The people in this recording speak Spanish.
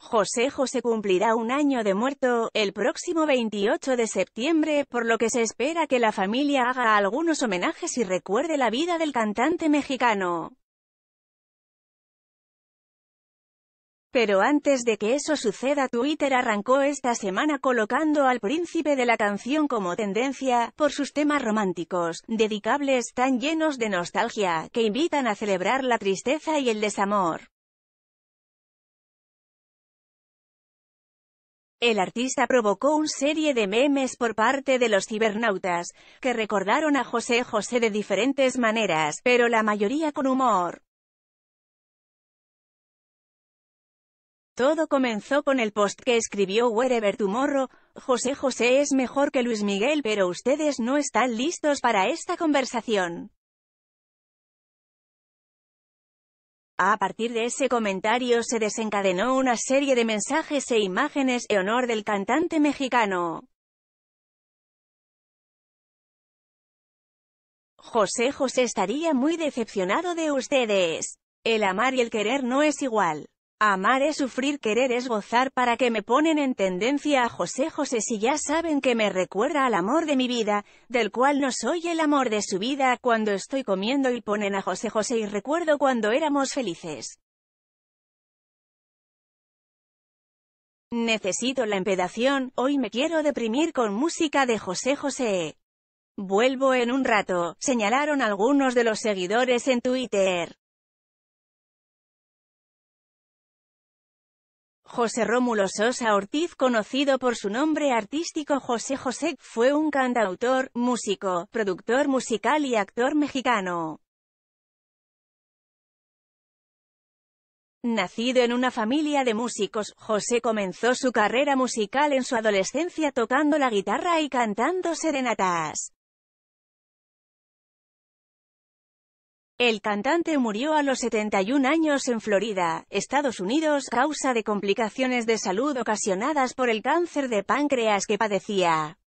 José José cumplirá un año de muerto, el próximo 28 de septiembre, por lo que se espera que la familia haga algunos homenajes y recuerde la vida del cantante mexicano. Pero antes de que eso suceda Twitter arrancó esta semana colocando al príncipe de la canción como tendencia, por sus temas románticos, dedicables tan llenos de nostalgia, que invitan a celebrar la tristeza y el desamor. El artista provocó una serie de memes por parte de los cibernautas, que recordaron a José José de diferentes maneras, pero la mayoría con humor. Todo comenzó con el post que escribió Wherever Tomorrow, José José es mejor que Luis Miguel pero ustedes no están listos para esta conversación. A partir de ese comentario se desencadenó una serie de mensajes e imágenes en honor del cantante mexicano. José José estaría muy decepcionado de ustedes. El amar y el querer no es igual. Amar es sufrir, querer es gozar para que me ponen en tendencia a José José si ya saben que me recuerda al amor de mi vida, del cual no soy el amor de su vida cuando estoy comiendo y ponen a José José y recuerdo cuando éramos felices. Necesito la empedación, hoy me quiero deprimir con música de José José. Vuelvo en un rato, señalaron algunos de los seguidores en Twitter. José Rómulo Sosa Ortiz, conocido por su nombre artístico José José, fue un cantautor, músico, productor musical y actor mexicano. Nacido en una familia de músicos, José comenzó su carrera musical en su adolescencia tocando la guitarra y cantando serenatas. El cantante murió a los 71 años en Florida, Estados Unidos, causa de complicaciones de salud ocasionadas por el cáncer de páncreas que padecía.